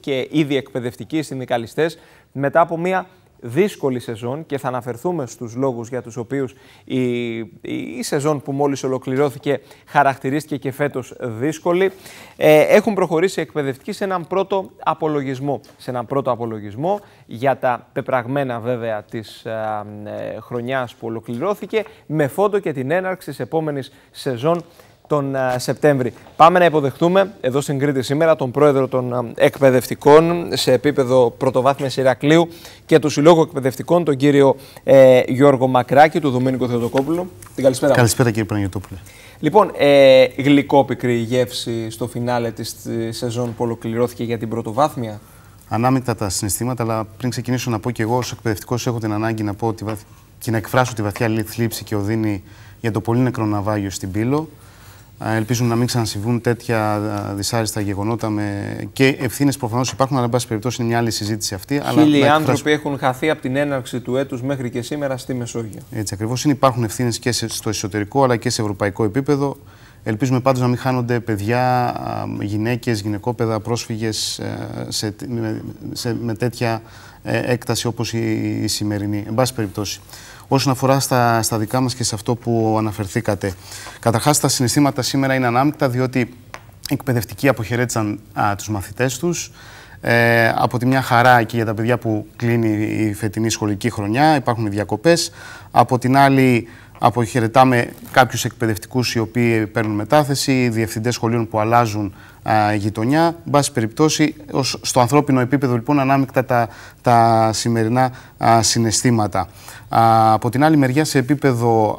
και ήδη εκπαιδευτικοί συνδικαλιστές μετά από μια δύσκολη σεζόν και θα αναφερθούμε στους λόγους για τους οποίους η, η, σεζόν που μόλις ολοκληρώθηκε χαρακτηρίστηκε και φέτος δύσκολη ε, έχουν προχωρήσει οι εκπαιδευτικοί σε έναν πρώτο απολογισμό σε έναν πρώτο απολογισμό για τα πεπραγμένα βέβαια της ε, ε, χρονιάς που ολοκληρώθηκε με φόντο και την έναρξη της επόμενης σεζόν τον ε, Σεπτέμβρη. Πάμε να υποδεχτούμε εδώ στην Κρήτη σήμερα τον πρόεδρο των ε, εκπαιδευτικών σε επίπεδο πρωτοβάθμιας Ηρακλείου και του Συλλόγου Εκπαιδευτικών, τον κύριο ε, Γιώργο Μακράκη, του Δομήνικο Θεοτοκόπουλου. Την καλησπέρα. Καλησπέρα κύριε Παναγιωτόπουλε. Λοιπόν, ε, γλυκόπικρη γεύση στο φινάλε της σεζόν που ολοκληρώθηκε για την πρωτοβάθμια. Ανάμεικτα τα συναισθήματα, αλλά πριν ξεκινήσω να πω και εγώ ως εκπαιδευτικός έχω την ανάγκη να πω και να εκφράσω τη βαθιά θλίψη και οδύνη για το πολύ νεκρό ναυάγιο στην Πύλο. Ελπίζουμε να μην ξανασυμβούν τέτοια δυσάρεστα γεγονότα με... και ευθύνες προφανώς υπάρχουν, αλλά εν πάση περιπτώσει είναι μια άλλη συζήτηση αυτή. Χίλιοι αλλά... άνθρωποι έχουν χαθεί από την έναρξη του έτους μέχρι και σήμερα στη Μεσόγειο. Έτσι ακριβώς. Υπάρχουν ευθύνες και στο εσωτερικό αλλά και σε ευρωπαϊκό επίπεδο. Ελπίζουμε πάντως να μην χάνονται παιδιά, γυναίκες, γυναικόπαιδα, πρόσφυγες ε, σε, σε, με τέτοια ε, έκταση όπως η, η σημερινή. Εν πάση περιπτώσει όσον αφορά στα, στα δικά μας και σε αυτό που αναφερθήκατε. Καταρχάς, τα συναισθήματα σήμερα είναι ανάμεικτα, διότι οι εκπαιδευτικοί αποχαιρέτησαν α, τους μαθητές τους. Ε, από τη μια χαρά και για τα παιδιά που κλείνει η φετινή σχολική χρονιά, υπάρχουν διακοπές. Από την άλλη Αποχαιρετάμε κάποιους εκπαιδευτικούς οι οποίοι παίρνουν μετάθεση, διευθυντές σχολείων που αλλάζουν γειτονιά. Εν πάση περιπτώσει, ως, στο ανθρώπινο επίπεδο λοιπόν ανάμεικτα τα, τα σημερινά συναισθήματα. από την άλλη μεριά, σε επίπεδο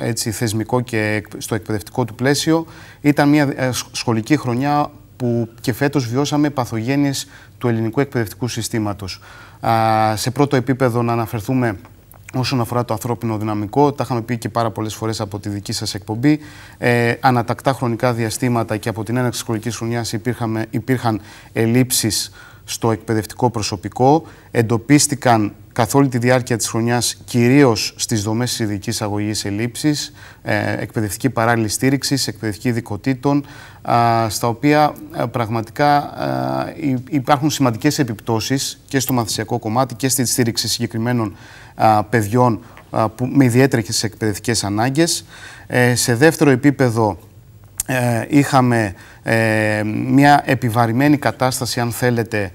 έτσι, θεσμικό και στο εκπαιδευτικό του πλαίσιο, ήταν μια ε, σχολική χρονιά που και φέτος βιώσαμε παθογένειες του ελληνικού εκπαιδευτικού συστήματος. Σε πρώτο επίπεδο να αναφερθούμε όσον αφορά το ανθρώπινο δυναμικό, τα είχαμε πει και πάρα πολλές φορές από τη δική σας εκπομπή, ε, ανατακτά χρονικά διαστήματα και από την έναρξη της σχολικής χρονιά υπήρχαν ελλείψεις στο εκπαιδευτικό προσωπικό, εντοπίστηκαν καθ' όλη τη διάρκεια της χρονιάς, κυρίως στις δομές της ειδικής αγωγής ελλείψης, ε, εκπαιδευτική παράλληλη στήριξη, εκπαιδευτική ειδικοτήτων, στα οποία πραγματικά υπάρχουν σημαντικές επιπτώσεις και στο μαθησιακό κομμάτι και στη στήριξη συγκεκριμένων παιδιών που, με ιδιαίτερες εκπαιδευτικές ανάγκες. Ε, σε δεύτερο επίπεδο, ε, είχαμε μια επιβαρημένη κατάσταση, αν θέλετε,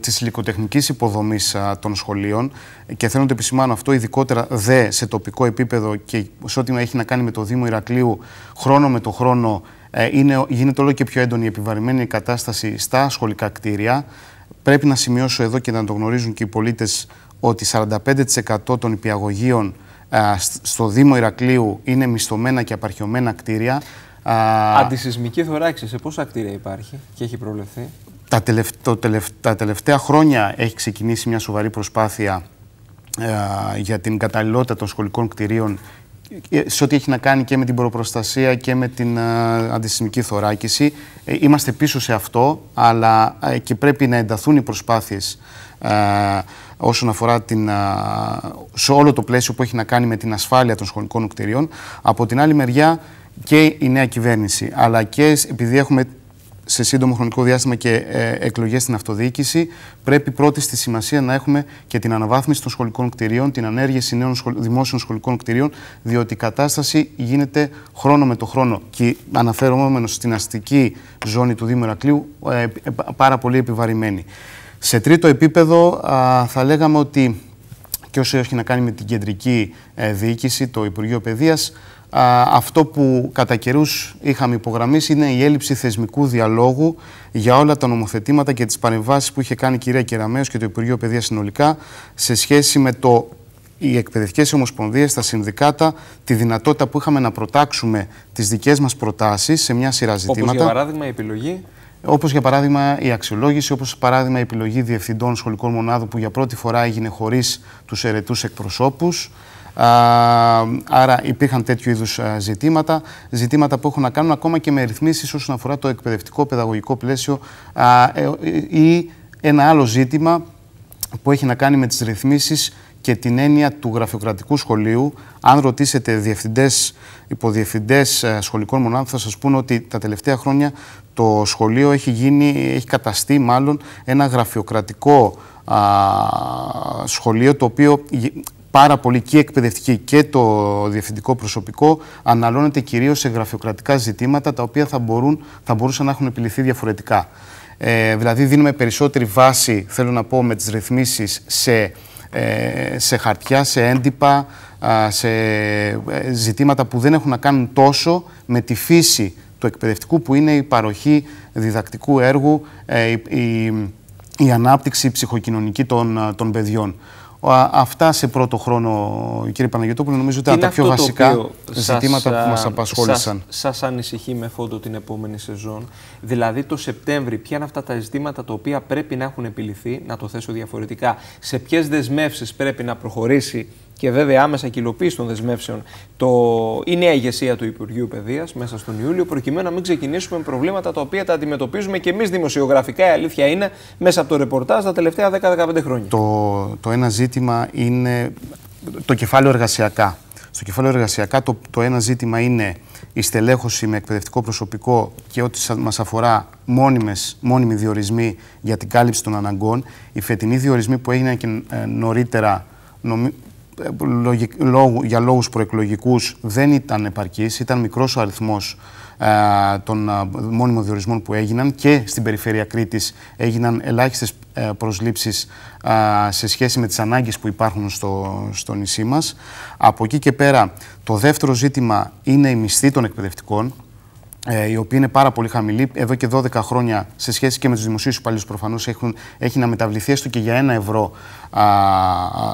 τη υλικοτεχνικής υποδομής των σχολείων και θέλω να το επισημάνω αυτό, ειδικότερα δε σε τοπικό επίπεδο και σε ό,τι έχει να κάνει με το Δήμο Ηρακλείου, χρόνο με το χρόνο ε, είναι, γίνεται όλο και πιο έντονη η επιβαρημένη κατάσταση στα σχολικά κτίρια. Πρέπει να σημειώσω εδώ και να το γνωρίζουν και οι πολίτες ότι 45% των υπηαγωγείων ε, στο Δήμο Ηρακλείου είναι μισθωμένα και απαρχιωμένα κτίρια. Αντισυσμική θωράξη σε πόσα κτίρια υπάρχει και έχει προβλεφθεί. Τα, τελευταία χρόνια έχει ξεκινήσει μια σοβαρή προσπάθεια ε, για την καταλληλότητα των σχολικών κτηρίων σε ό,τι έχει να κάνει και με την προπροστασία και με την ε, αντισημική θωράκιση. Ε, είμαστε πίσω σε αυτό, αλλά και πρέπει να ενταθούν οι προσπάθειες όσον αφορά την, σε όλο το πλαίσιο που έχει να κάνει με την ασφάλεια των σχολικών κτηρίων. Από την άλλη μεριά και η νέα κυβέρνηση, αλλά και επειδή έχουμε σε σύντομο χρονικό διάστημα και ε, εκλογές στην αυτοδιοίκηση, πρέπει πρώτη στη σημασία να έχουμε και την αναβάθμιση των σχολικών κτηρίων, την ανέργεια νέων δημόσιων σχολικών κτηρίων, διότι η κατάσταση γίνεται χρόνο με το χρόνο. Και αναφερόμενος στην αστική ζώνη του Δήμου Ερακλείου, ε, πάρα πολύ επιβαρημένη. Σε τρίτο επίπεδο, θα λέγαμε ότι και όσο έχει να κάνει με την κεντρική ε, διοίκηση, το Υπουργείο Παιδείας, αυτό που κατά καιρούς είχαμε υπογραμμίσει είναι η έλλειψη θεσμικού διαλόγου για όλα τα νομοθετήματα και τις παρεμβάσεις που είχε κάνει η κυρία Κεραμέως και το Υπουργείο Παιδείας συνολικά σε σχέση με το οι εκπαιδευτικές ομοσπονδίες, τα συνδικάτα, τη δυνατότητα που είχαμε να προτάξουμε τις δικές μας προτάσεις σε μια σειρά ζητήματα. Όπως για παράδειγμα η επιλογή. Όπως για παράδειγμα η αξιολόγηση, όπως για παράδειγμα η επιλογή διευθυντών σχολικών μονάδων που για πρώτη φορά έγινε χωρίς τους ερετούς εκπροσώπους άρα υπήρχαν τέτοιου είδους ε, ζητήματα. Ζητήματα που έχουν να κάνουν ακόμα και με ρυθμίσεις όσον αφορά το εκπαιδευτικό παιδαγωγικό πλαίσιο ε, ή ένα άλλο ζήτημα που έχει να κάνει με τις ρυθμίσεις και την έννοια του γραφειοκρατικού σχολείου. Αν ρωτήσετε διευθυντές, υποδιευθυντές ε, σχολικών μονάδων θα σας πούνε ότι τα τελευταία χρόνια το σχολείο έχει, γίνει, έχει καταστεί μάλλον ένα γραφειοκρατικό σχολείο το οποίο πάρα πολύ και εκπαιδευτική και το διευθυντικό προσωπικό αναλώνεται κυρίως σε γραφειοκρατικά ζητήματα τα οποία θα, μπορούν, θα μπορούσαν να έχουν επιληθεί διαφορετικά. Ε, δηλαδή δίνουμε περισσότερη βάση, θέλω να πω, με τις ρυθμίσεις σε, ε, σε χαρτιά, σε έντυπα, σε ε, ζητήματα που δεν έχουν να κάνουν τόσο με τη φύση του εκπαιδευτικού που είναι η παροχή διδακτικού έργου, ε, η, η, ανάπτυξη ψυχοκοινωνική των, των παιδιών. Αυτά σε πρώτο χρόνο, κύριε Παναγιώτοπουλο, νομίζω ήταν τα πιο βασικά ζητήματα που μας απασχόλησαν. Σας, ανησυχεί με φόντο την επόμενη σεζόν. Δηλαδή το Σεπτέμβρη, ποια είναι αυτά τα ζητήματα τα οποία πρέπει να έχουν επιληθεί, να το θέσω διαφορετικά. Σε ποιες δεσμεύσεις πρέπει να προχωρήσει και βέβαια άμεσα κυλοποίηση των δεσμεύσεων το... η νέα ηγεσία του Υπουργείου Παιδείας μέσα στον Ιούλιο, προκειμένου να μην ξεκινήσουμε με προβλήματα τα οποία τα αντιμετωπίζουμε και εμείς δημοσιογραφικά. Η αλήθεια είναι μέσα από το ρεπορτάζ τα τελευταία 10-15 χρόνια. Το, το ένα ζήτημα είναι το κεφάλαιο εργασιακά. Στο κεφάλαιο εργασιακά το, το ένα ζήτημα είναι η στελέχωση με εκπαιδευτικό προσωπικό και ό,τι μας αφορά μόνιμες, μόνιμοι διορισμοί για την κάλυψη των αναγκών. Οι φετινοί διορισμοί που έγιναν και ε, νωρίτερα νομι... Ε, για λόγους προεκλογικούς δεν ήταν επαρκής, ήταν μικρός ο αριθμός ε, των ε, μόνιμων διορισμών που έγιναν και στην περιφέρεια Κρήτης έγιναν ελάχιστες προσλήψεις σε σχέση με τις ανάγκες που υπάρχουν στο, στο νησί μας. Από εκεί και πέρα το δεύτερο ζήτημα είναι η μισθή των εκπαιδευτικών ε, η οποία είναι πάρα πολύ χαμηλή. Εδώ και 12 χρόνια, σε σχέση και με τους δημοσίους υπαλλήλους, προφανώς έχει να μεταβληθεί έστω και για ένα ευρώ α, α,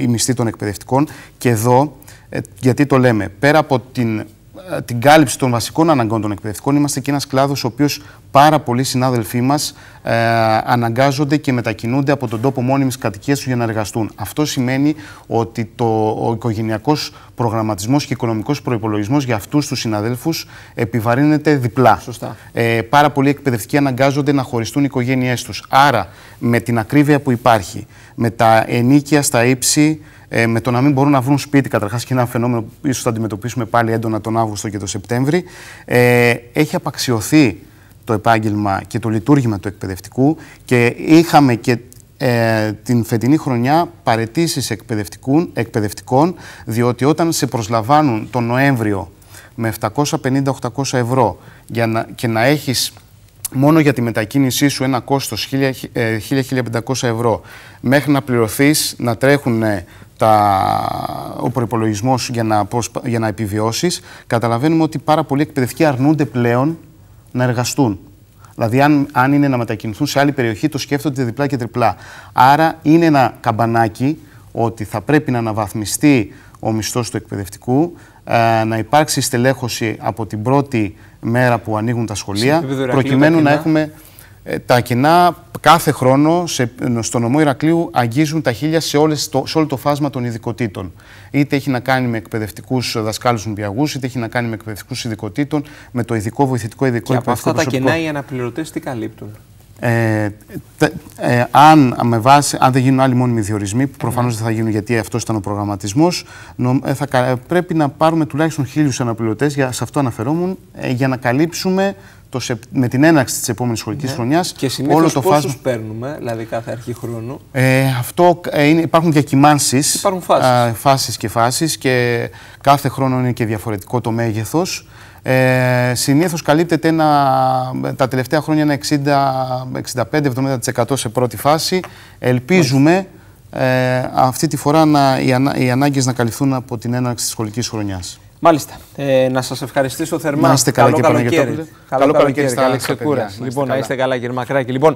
η μισθή των εκπαιδευτικών. Και εδώ, ε, γιατί το λέμε, πέρα από την ε, την κάλυψη των βασικών αναγκών των εκπαιδευτικών. Είμαστε και ένας κλάδος ο οποίος πάρα πολλοί συνάδελφοί μας ε, αναγκάζονται και μετακινούνται από τον τόπο μόνιμης κατοικίας τους για να εργαστούν. Αυτό σημαίνει ότι το, ο οικογενειακός προγραμματισμός και οικονομικός προπολογισμό για αυτούς τους συναδέλφους επιβαρύνεται διπλά. Σωστά. Ε, πάρα πολλοί εκπαιδευτικοί αναγκάζονται να χωριστούν οι οικογένειές τους. Άρα, με την ακρίβεια που υπάρχει, με τα ενίκια στα ύψη, ε, με το να μην μπορούν να βρουν σπίτι, καταρχάς και ένα φαινόμενο που ίσως θα αντιμετωπίσουμε πάλι έντονα τον Αύγουστο και τον Σεπτέμβρη, ε, έχει απαξιωθεί το επάγγελμα και το λειτουργήμα του εκπαιδευτικού και είχαμε και ε, την φετινή χρονιά παρετήσεις εκπαιδευτικών, εκπαιδευτικών διότι όταν σε προσλαμβάνουν τον Νοέμβριο με 750-800 ευρώ για να, και να έχεις μόνο για τη μετακίνησή σου ένα κόστος 1.000-1.500 ε, ευρώ μέχρι να πληρωθείς, να τρέχουν τα, ο προπολογισμό για να, για να επιβιώσεις, καταλαβαίνουμε ότι πάρα πολλοί εκπαιδευτικοί αρνούνται πλέον να εργαστούν. Δηλαδή, αν, αν είναι να μετακινηθούν σε άλλη περιοχή, το σκέφτονται διπλά και τριπλά. Άρα, είναι ένα καμπανάκι ότι θα πρέπει να αναβαθμιστεί ο μισθός του εκπαιδευτικού, ε, να υπάρξει στελέχωση από την πρώτη μέρα που ανοίγουν τα σχολεία, προκειμένου να έχουμε ε, τα κοινά κάθε χρόνο σε, στο νομό Ηρακλείου αγγίζουν τα χίλια σε, όλες, σε όλο το φάσμα των ειδικοτήτων. Είτε έχει να κάνει με εκπαιδευτικούς δασκάλους νηπιαγούς, είτε έχει να κάνει με εκπαιδευτικούς ειδικοτήτων, με το ειδικό βοηθητικό ειδικό Και από αυτά τα κενά οι αναπληρωτές τι καλύπτουν. Ε, ε, αν, με βάση, αν δεν γίνουν άλλοι μόνιμοι διορισμοί, που προφανώς δεν θα γίνουν γιατί αυτός ήταν ο προγραμματισμός, ε, ε, πρέπει να πάρουμε τουλάχιστον χίλιους αναπληρωτές, σε αυτό αναφερόμουν, ε, για να καλύψουμε με την έναρξη της επόμενης σχολικής ναι. χρονιάς. Και συνήθως πόσους φάσμα... παίρνουμε, δηλαδή κάθε αρχή χρόνου. Ε, αυτό, ε, είναι, υπάρχουν διακυμάνσεις. Υπάρχουν φάσεις. και φάσεις και κάθε χρόνο είναι και διαφορετικό το μέγεθος. Ε, Συνήθως καλύπτεται ένα, τα τελευταία χρόνια ένα 65-70% σε πρώτη φάση. Ελπίζουμε ε, αυτή τη φορά να, οι, ανα, οι ανάγκες να καλυφθούν από την έναρξη της σχολικής χρονιάς. Μάλιστα. Ε, να σας ευχαριστήσω θερμά. καλό καλοκαίρι. Καλό, καλοκαίρι, καλή ξεκούρα. Λοιπόν, να είστε καλά, κύριε Μακράκη. Λοιπόν,